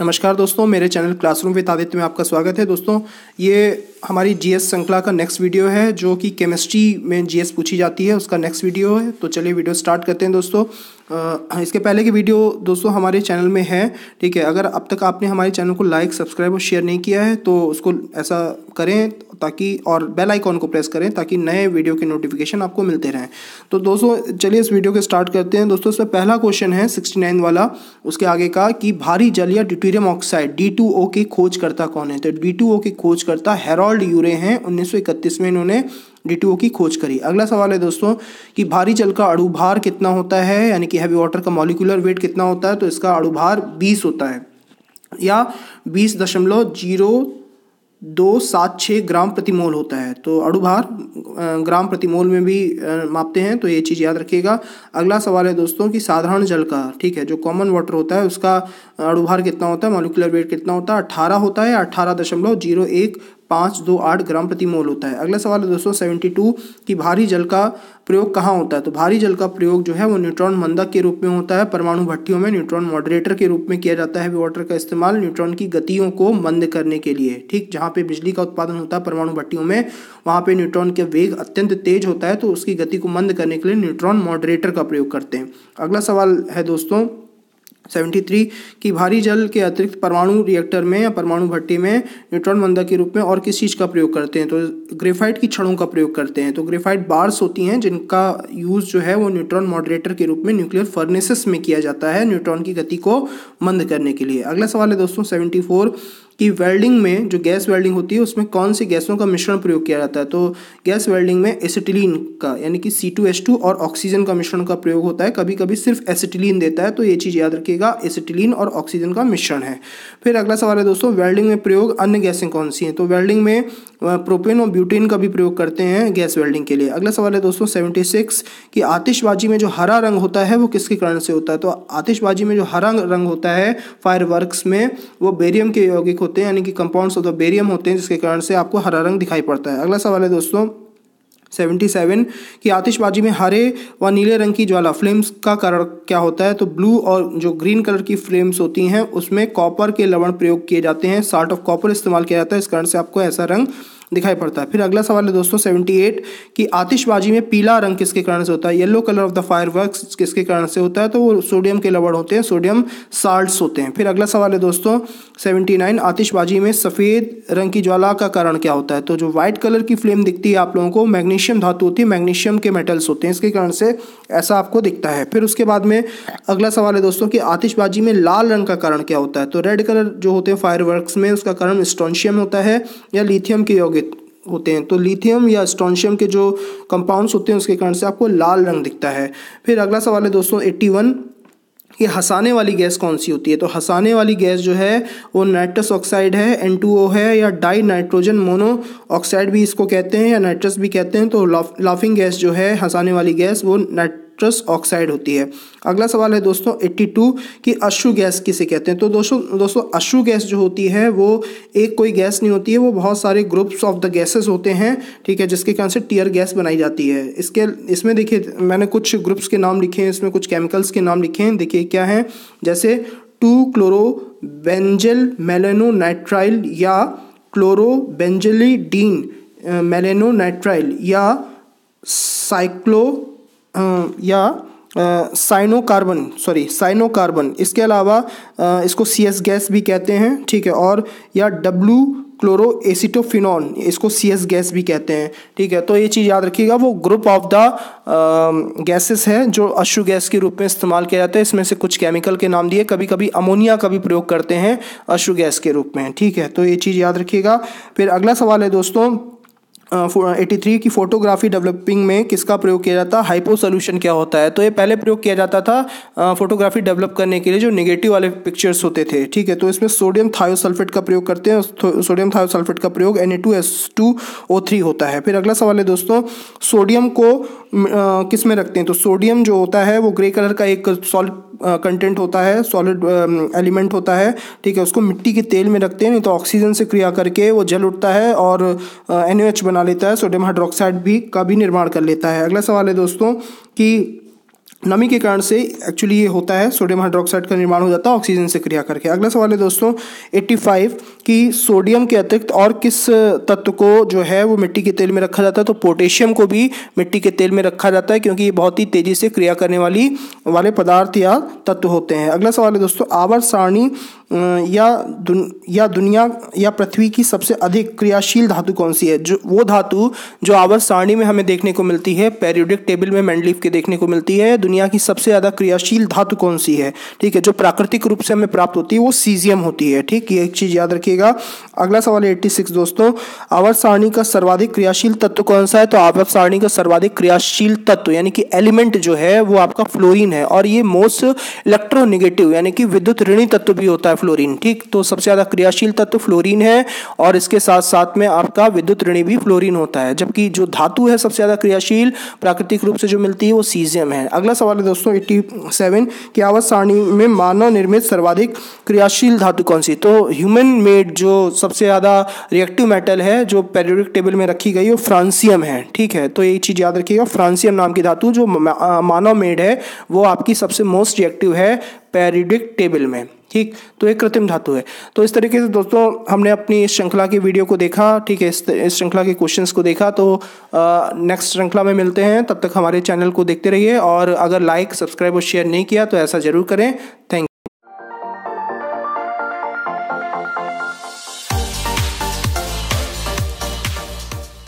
नमस्कार दोस्तों मेरे चैनल क्लासरूम विद आदित्य में आपका स्वागत है दोस्तों ये हमारी जीएस श्रृंखला का नेक्स्ट वीडियो है जो कि केमिस्ट्री में जीएस पूछी जाती है उसका नेक्स्ट वीडियो है तो चलिए वीडियो स्टार्ट करते हैं दोस्तों इसके पहले की वीडियो दोस्तों हमारे चैनल में है ठीक है अगर अब तक आपने हमारे चैनल को लाइक सब्सक्राइब और शेयर नहीं किया है तो उसको ऐसा करें ताकि और बेल आइकॉन को प्रेस करें ताकि नए वीडियो के नोटिफिकेशन आपको मिलते रहें तो दोस्तों चलिए इस वीडियो के स्टार्ट करते हैं दोस्तों इसमें पहला क्वेश्चन है सिक्सटी नाइन वाला उसके आगे का कि भारी जल या deuterium oxide D two O की खोजकर्ता कौन है तो डी टू ओ की खोजकर्ता हेरोल्ड यूरे हैं उन्नीस में इन्होंने डी की खोज करी अगला सवाल है दोस्तों कि भारी जल का अड़ुभार कितना होता है यानी कि हैवी वाटर का मॉलिकुलर वेट कितना होता है तो इसका अड़ुभार बीस होता है या बीस दशमलव जीरो दो सात छः ग्राम प्रति मोल होता है तो अड़ुभार ग्राम प्रति मोल में भी मापते हैं तो ये चीज़ याद रखिएगा अगला सवाल है दोस्तों कि साधारण जल का ठीक है जो कॉमन वाटर होता है उसका अड़ुभार कितना होता है मॉलिकुलर वेट कितना होता है अट्ठारह होता है अट्ठारह दशमलव जीरो एक पाँच दो आठ ग्राम प्रति मोल होता है अगला सवाल है दोस्तों सेवेंटी टू कि भारी जल का प्रयोग कहाँ होता है तो भारी जल का प्रयोग जो है वो न्यूट्रॉन मंदक के रूप में होता है परमाणु भट्टियों में न्यूट्रॉन मॉडरेटर के रूप में किया जाता है वाटर का इस्तेमाल न्यूट्रॉन की गतियों को मंद करने के लिए ठीक जहाँ पे बिजली का उत्पादन होता है परमाणु भट्टियों में वहाँ पे न्यूट्रॉन का वेग अत्यंत तेज होता है तो उसकी गति को मंद करने के लिए न्यूट्रॉन मॉडरेटर का प्रयोग करते हैं अगला सवाल है दोस्तों 73 की भारी जल के अतिरिक्त परमाणु रिएक्टर में या परमाणु भट्टी में न्यूट्रॉन मंदा के रूप में और किस चीज़ का प्रयोग करते हैं तो ग्रेफाइट की छड़ों का प्रयोग करते हैं तो ग्रेफाइट बार्स होती हैं जिनका यूज़ जो है वो न्यूट्रॉन मॉडरेटर के रूप में न्यूक्लियर फर्नेसिस में किया जाता है न्यूट्रॉन की गति को मंद करने के लिए अगला सवाल है दोस्तों सेवेंटी कि वेल्डिंग में जो गैस वेल्डिंग होती है उसमें कौन सी गैसों का मिश्रण प्रयोग किया जाता है तो गैस वेल्डिंग में एसिटिलीन का यानी कि सी टू एच टू और ऑक्सीजन का मिश्रण का प्रयोग होता है कभी कभी सिर्फ एसिटिलीन देता है तो ये चीज़ याद रखिएगा एसिटिलीन और ऑक्सीजन का मिश्रण है फिर अगला सवाल है दोस्तों वेल्डिंग में प्रयोग अन्य गैसें कौन सी हैं तो वेल्डिंग में प्रोपेन और ब्यूटेन का भी प्रयोग करते हैं गैस वेल्डिंग के लिए अगला सवाल है दोस्तों सेवेंटी सिक्स कि आतिशबाजी में जो हरा रंग होता है वो किसके कारण से होता है तो आतिशबाजी में जो हरा रंग होता है फायर वर्कस में वो बेरियम के यौगिक होते हैं यानी कि कंपाउंड्स ऑफ द बेरियम होते हैं जिसके कारण से आपको हरा रंग दिखाई पड़ता है अगला सवाल है दोस्तों सेवेंटी सेवन कि आतिशबाजी में हरे व नीले रंग की ज्वाला फ्लेम्स का कारण क्या होता है तो ब्लू और जो ग्रीन कलर की फ्लेम्स होती हैं उसमें कॉपर के लवण प्रयोग किए जाते हैं साल्ट ऑफ कॉपर इस्तेमाल किया जाता है इस कारण से आपको ऐसा रंग दिखाई पड़ता है फिर अगला सवाल है दोस्तों सेवेंटी एट कि आतिशबाजी में पीला रंग किसके कारण से होता है yellow colour of the fire किसके कारण से होता है तो वो सोडियम के लवड़ होते हैं सोडियम साल्ट होते हैं फिर अगला सवाल है दोस्तों सेवेंटी नाइन आतिशबाजी में सफ़ेद रंग की ज्वाला का कारण क्या होता है तो जो व्हाइट कलर की फ्लेम दिखती है आप लोगों को मैग्नीशियम धातु होती है मैग्नीशियम के मेटल्स होते हैं इसके कारण से ऐसा आपको दिखता है फिर उसके बाद में अगला सवाल है दोस्तों कि आतिशबाजी में लाल रंग का कारण क्या होता है तो रेड कलर जो होते हैं फायर में उसका कारण स्टोनशियम होता है या लिथियम के योग होते हैं तो लिथियम या स्टोनशियम के जो कंपाउंड्स होते हैं उसके कारण से आपको लाल रंग दिखता है फिर अगला सवाल है दोस्तों एट्टी वन ये हंसाने वाली गैस कौन सी होती है तो हंसाने वाली गैस जो है वो नाइट्रस ऑक्साइड है एन टू ओ है या डाई नाइट्रोजन मोनो ऑक्साइड भी इसको कहते हैं या नाइट्रस भी कहते हैं तो लाफिंग गैस जो है हंसाने वाली गैस वो नाइट नाइट्रस ऑक्साइड होती है अगला सवाल है दोस्तों 82 कि अश्रु गैस किसे कहते हैं तो दोस्तों दोस्तों अश्रु गैस जो होती है वो एक कोई गैस नहीं होती है वो बहुत सारे ग्रुप्स ऑफ द गैसेस होते हैं ठीक है जिसके कारण से टीयर गैस बनाई जाती है इसके इसमें देखिए मैंने कुछ ग्रुप्स के नाम लिखे हैं इसमें कुछ केमिकल्स के नाम लिखे हैं देखिए क्या है जैसे two chloro benzal malono nitrile या क्लोरोबेंजलीडीन मेलेनो नाइट्राइल या साइक्लो या साइनोकार्बन सॉरी साइनोकार्बन इसके अलावा इसको सी एस गैस भी कहते हैं ठीक है और या डब्लू क्लोरो एसिटोफिनॉन इसको सी एस गैस भी कहते हैं ठीक है तो ये चीज़ याद रखिएगा वो ग्रुप ऑफ द गैसेस है जो अशु गैस के रूप में इस्तेमाल किया जाता है इसमें से कुछ केमिकल के नाम दिए कभी कभी अमोनिया का भी प्रयोग करते हैं अशु गैस के रूप में ठीक है तो ये चीज़ याद रखिएगा फिर अगला सवाल है दोस्तों एटी थ्री की फोटोग्राफी डेवलपिंग में किसका प्रयोग किया जाता है हाइपो सोल्यूशन क्या होता है तो ये पहले प्रयोग किया जाता था फोटोग्राफी डेवलप करने के लिए जो नेगेटिव वाले पिक्चर्स होते थे ठीक है तो इसमें सोडियम थायोसल्फेट का प्रयोग करते हैं सोडियम थायोसल्फेट का प्रयोग N A two S two O three होता है फिर अगला सवाल है दोस्तों सोडियम को किस में रखते हैं तो सोडियम जो होता है वो ग्रे कलर का एक सॉल्ट कंटेंट होता है सॉलिड एलिमेंट होता है ठीक है उसको मिट्टी के तेल में रखते हैं नहीं तो ऑक्सीजन से क्रिया करके वो जल उठता है और एन बना लेता है सोडियम हाइड्रोक्साइड भी का भी निर्माण कर लेता है अगला सवाल है दोस्तों कि नमी के कारण से एक्चुअली ये होता है सोडियम हाइड्रोक्साइड का निर्माण हो जाता है ऑक्सीजन से क्रिया करके अगला सवाल है दोस्तों 85 कि सोडियम के अतिरिक्त और किस तत्व को जो है वो मिट्टी के तेल में रखा जाता है तो पोटेशियम को भी मिट्टी के तेल में रखा जाता है क्योंकि ये बहुत ही तेज़ी से क्रिया करने वाली वाले पदार्थ या तत्व होते हैं अगला सवाल है दोस्तों आवर सारणी या दुन, या दुनिया या पृथ्वी की सबसे अधिक क्रियाशील धातु कौन सी है जो वो धातु जो आवर्त सारणी में हमें देखने को मिलती है पेरियोडिक टेबल में मैंडलीफ के देखने को मिलती है दुनिया की सबसे ज़्यादा क्रियाशील धातु कौन सी है ठीक है जो प्राकृतिक रूप से हमें प्राप्त होती है वो सीजियम होती है ठीक ये एक चीज़ याद रखिएगा अगला सवाल एट्टी सिक्स दोस्तों आवर्त सारणी का सर्वाधिक क्रियाशील तत्व कौन सा है तो आवर्त सारणी का सर्वाधिक क्रियाशील तत्व यानी कि एलिमेंट जो है वो आपका फ्लोरिन है और ये मोस्ट इलेक्ट्रोनिगेटिव यानी कि विद्युत ऋणी तत्व भी होता है फ्लोरीन ठीक तो सबसे ज़्यादा क्रियाशील तत्व तो फ्लोरीन है और इसके साथ साथ में आपका विद्युत ऋणी भी फ्लोरीन होता है जबकि जो धातु है सबसे ज़्यादा क्रियाशील प्राकृतिक रूप से जो मिलती है वो सीजियम है अगला सवाल है दोस्तों एट्टी सेवन की आवाज सारणी में मानव निर्मित सर्वाधिक क्रियाशील धातु कौन सी तो ह्यूमन मेड जो सबसे ज़्यादा रिएक्टिव मेटल है जो पेरियोडिक टेबल में रखी गई वो फ्रांसियम है ठीक है तो ये चीज़ याद रखिएगा फ्रांसियम नाम की धातु जो मानव मेड है वो आपकी सबसे मोस्ट रिएक्टिव है पेरिडिक टेबल में ठीक तो एक कृत्रिम धातु है तो इस तरीके से दोस्तों हमने अपनी इस श्रृंखला की वीडियो को देखा ठीक है इस श्रृंखला के क्वेश्चंस को देखा तो नेक्स्ट श्रृंखला में मिलते हैं तब तक हमारे चैनल को देखते रहिए और अगर लाइक सब्सक्राइब और शेयर नहीं किया तो ऐसा ज़रूर करें थैंक